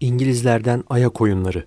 İngilizlerden ayak oyunları.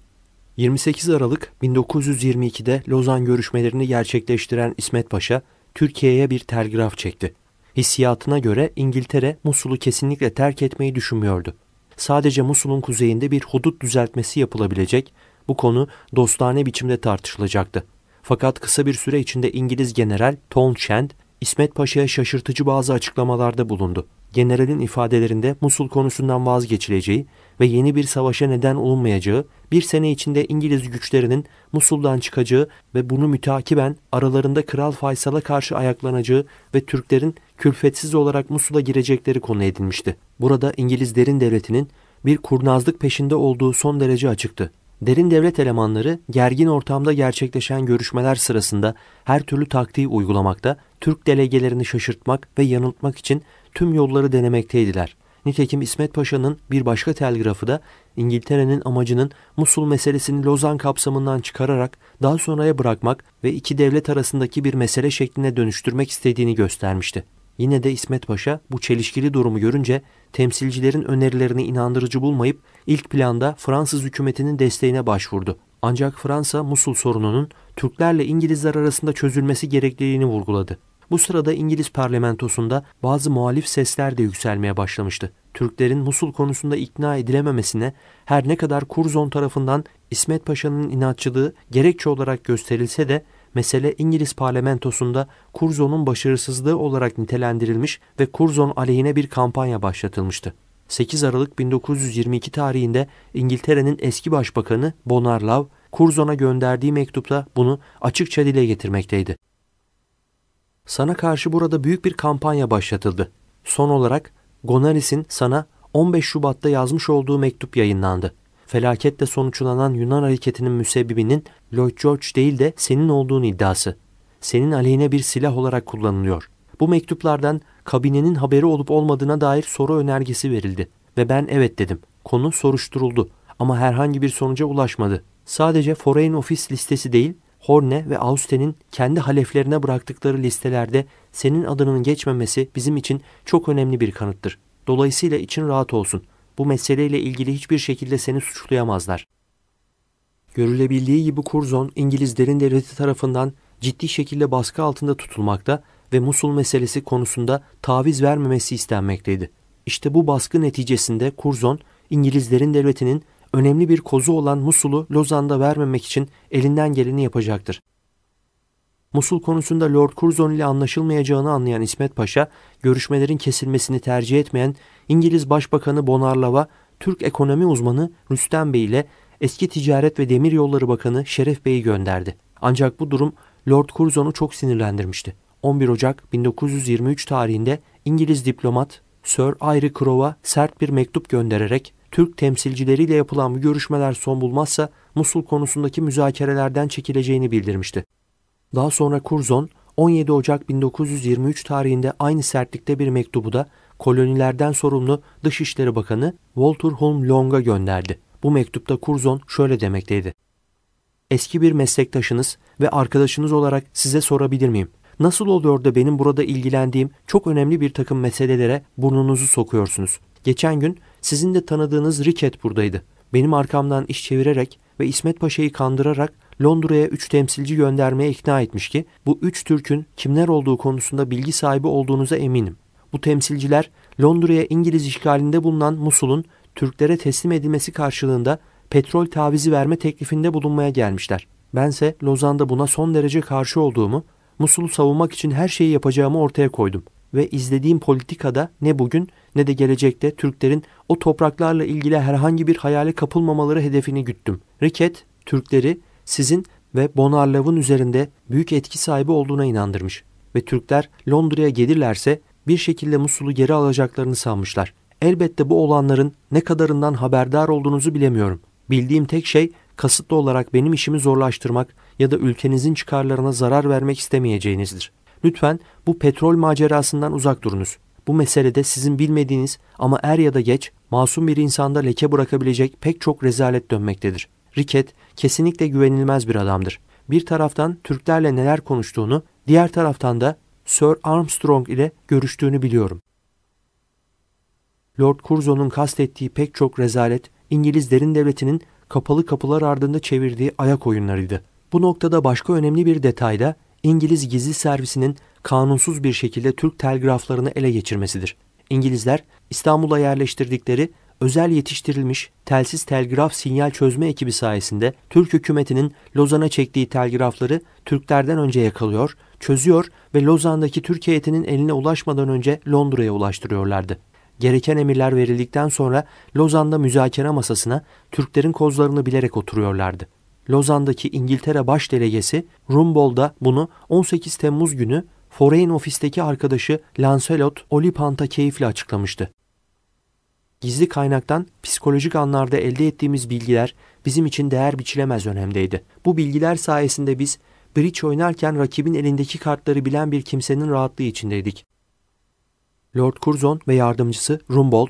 28 Aralık 1922'de Lozan görüşmelerini gerçekleştiren İsmet Paşa, Türkiye'ye bir telgraf çekti. Hissiyatına göre İngiltere Musul'u kesinlikle terk etmeyi düşünmüyordu. Sadece Musul'un kuzeyinde bir hudut düzeltmesi yapılabilecek, bu konu dostane biçimde tartışılacaktı. Fakat kısa bir süre içinde İngiliz general Townshend, İsmet Paşa'ya şaşırtıcı bazı açıklamalarda bulundu. Generalin ifadelerinde Musul konusundan vazgeçileceği ve yeni bir savaşa neden olmayacağı, bir sene içinde İngiliz güçlerinin Musul'dan çıkacağı ve bunu mütakiben aralarında Kral Faysal'a karşı ayaklanacağı ve Türklerin külfetsiz olarak Musul'a girecekleri konu edilmişti. Burada İngilizlerin devletinin bir kurnazlık peşinde olduğu son derece açıktı. Derin devlet elemanları gergin ortamda gerçekleşen görüşmeler sırasında her türlü taktiği uygulamakta, Türk delegelerini şaşırtmak ve yanıltmak için tüm yolları denemekteydiler. Nitekim İsmet Paşa'nın bir başka telgrafı da İngiltere'nin amacının Musul meselesini Lozan kapsamından çıkararak daha sonraya bırakmak ve iki devlet arasındaki bir mesele şekline dönüştürmek istediğini göstermişti. Yine de İsmet Paşa bu çelişkili durumu görünce temsilcilerin önerilerini inandırıcı bulmayıp ilk planda Fransız hükümetinin desteğine başvurdu. Ancak Fransa Musul sorununun Türklerle İngilizler arasında çözülmesi gerekliliğini vurguladı. Bu sırada İngiliz parlamentosunda bazı muhalif sesler de yükselmeye başlamıştı. Türklerin Musul konusunda ikna edilememesine her ne kadar Kurzon tarafından İsmet Paşa'nın inatçılığı gerekçe olarak gösterilse de mesele İngiliz parlamentosunda Kurzon'un başarısızlığı olarak nitelendirilmiş ve Kurzon aleyhine bir kampanya başlatılmıştı. 8 Aralık 1922 tarihinde İngiltere'nin eski başbakanı Bonar Bonarlav, Kurzon'a gönderdiği mektupta bunu açıkça dile getirmekteydi sana karşı burada büyük bir kampanya başlatıldı. Son olarak Gonaris'in sana 15 Şubat'ta yazmış olduğu mektup yayınlandı. Felaketle sonuçlanan Yunan hareketinin müsebbibinin Lloyd George değil de senin olduğunu iddiası. Senin aleyhine bir silah olarak kullanılıyor. Bu mektuplardan kabinenin haberi olup olmadığına dair soru önergesi verildi ve ben evet dedim. Konu soruşturuldu ama herhangi bir sonuca ulaşmadı. Sadece Foreign Office listesi değil, Horne ve Austen'in kendi haleflerine bıraktıkları listelerde senin adının geçmemesi bizim için çok önemli bir kanıttır. Dolayısıyla için rahat olsun. Bu meseleyle ilgili hiçbir şekilde seni suçlayamazlar. Görülebildiği gibi Curzon İngilizlerin devleti tarafından ciddi şekilde baskı altında tutulmakta ve Musul meselesi konusunda taviz vermemesi istenmekteydi. İşte bu baskı neticesinde Curzon İngilizlerin devletinin önemli bir kozu olan Musul'u Lozan'da vermemek için elinden geleni yapacaktır. Musul konusunda Lord Curzon ile anlaşılmayacağını anlayan İsmet Paşa, görüşmelerin kesilmesini tercih etmeyen İngiliz Başbakanı Bonarlava, Türk ekonomi uzmanı Rüstem Bey ile eski Ticaret ve Demir Yolları Bakanı Şeref Bey'i gönderdi. Ancak bu durum Lord Curzon'u çok sinirlendirmişti. 11 Ocak 1923 tarihinde İngiliz diplomat Sir Ayri Crow'a sert bir mektup göndererek Türk temsilcileriyle yapılan bu görüşmeler son bulmazsa Musul konusundaki müzakerelerden çekileceğini bildirmişti. Daha sonra Curzon 17 Ocak 1923 tarihinde aynı sertlikte bir mektubu da kolonilerden sorumlu Dışişleri Bakanı Walter Holm Long'a gönderdi. Bu mektupta Curzon şöyle demekteydi. Eski bir meslektaşınız ve arkadaşınız olarak size sorabilir miyim? Nasıl oluyor da benim burada ilgilendiğim çok önemli bir takım meselelere burnunuzu sokuyorsunuz? Geçen gün sizin de tanıdığınız Riket buradaydı. Benim arkamdan iş çevirerek ve İsmet Paşa'yı kandırarak Londra'ya 3 temsilci göndermeye ikna etmiş ki bu 3 Türk'ün kimler olduğu konusunda bilgi sahibi olduğunuza eminim. Bu temsilciler Londra'ya İngiliz işgalinde bulunan Musul'un Türklere teslim edilmesi karşılığında petrol tavizi verme teklifinde bulunmaya gelmişler. Bense Lozan'da buna son derece karşı olduğumu Musul'u savunmak için her şeyi yapacağımı ortaya koydum ve izlediğim politikada ne bugün ne de gelecekte Türklerin o topraklarla ilgili herhangi bir hayale kapılmamaları hedefini güttüm. Riket, Türkleri sizin ve Bonarlav'ın üzerinde büyük etki sahibi olduğuna inandırmış ve Türkler Londra'ya gelirlerse bir şekilde Musul'u geri alacaklarını sanmışlar. Elbette bu olanların ne kadarından haberdar olduğunuzu bilemiyorum. Bildiğim tek şey kasıtlı olarak benim işimi zorlaştırmak ya da ülkenizin çıkarlarına zarar vermek istemeyeceğinizdir. Lütfen bu petrol macerasından uzak durunuz. Bu meselede sizin bilmediğiniz ama er ya da geç masum bir insanda leke bırakabilecek pek çok rezalet dönmektedir. Riket kesinlikle güvenilmez bir adamdır. Bir taraftan Türklerle neler konuştuğunu, diğer taraftan da Sir Armstrong ile görüştüğünü biliyorum. Lord Curzon'un kastettiği pek çok rezalet İngiliz derin devletinin kapalı kapılar ardında çevirdiği ayak oyunlarıydı. Bu noktada başka önemli bir detay da İngiliz gizli servisinin kanunsuz bir şekilde Türk telgraflarını ele geçirmesidir. İngilizler İstanbul'a yerleştirdikleri özel yetiştirilmiş telsiz telgraf sinyal çözme ekibi sayesinde Türk hükümetinin Lozan'a çektiği telgrafları Türklerden önce yakalıyor, çözüyor ve Lozan'daki Türk heyetinin eline ulaşmadan önce Londra'ya ulaştırıyorlardı gereken emirler verildikten sonra Lozan'da müzakere masasına Türklerin kozlarını bilerek oturuyorlardı. Lozan'daki İngiltere baş delegesi Rumbold'a bunu 18 Temmuz günü Foreign Office'teki arkadaşı Lancelot Olipant'a keyifle açıklamıştı. Gizli kaynaktan psikolojik anlarda elde ettiğimiz bilgiler bizim için değer biçilemez önemdeydi. Bu bilgiler sayesinde biz bridge oynarken rakibin elindeki kartları bilen bir kimsenin rahatlığı içindeydik. Lord Curzon ve yardımcısı Rumbold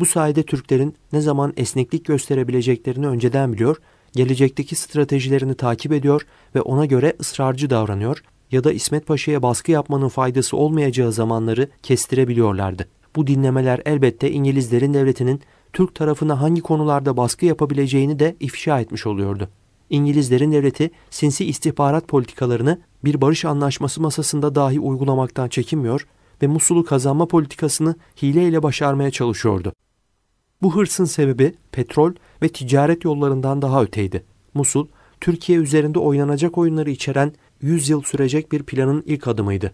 bu sayede Türklerin ne zaman esneklik gösterebileceklerini önceden biliyor, gelecekteki stratejilerini takip ediyor ve ona göre ısrarcı davranıyor ya da İsmet Paşa'ya baskı yapmanın faydası olmayacağı zamanları kestirebiliyorlardı. Bu dinlemeler elbette İngilizlerin devletinin Türk tarafına hangi konularda baskı yapabileceğini de ifşa etmiş oluyordu. İngilizlerin devleti sinsi istihbarat politikalarını bir barış anlaşması masasında dahi uygulamaktan çekinmiyor ve Musul'u kazanma politikasını hileyle başarmaya çalışıyordu. Bu hırsın sebebi petrol ve ticaret yollarından daha öteydi. Musul, Türkiye üzerinde oynanacak oyunları içeren 100 yıl sürecek bir planın ilk adımıydı.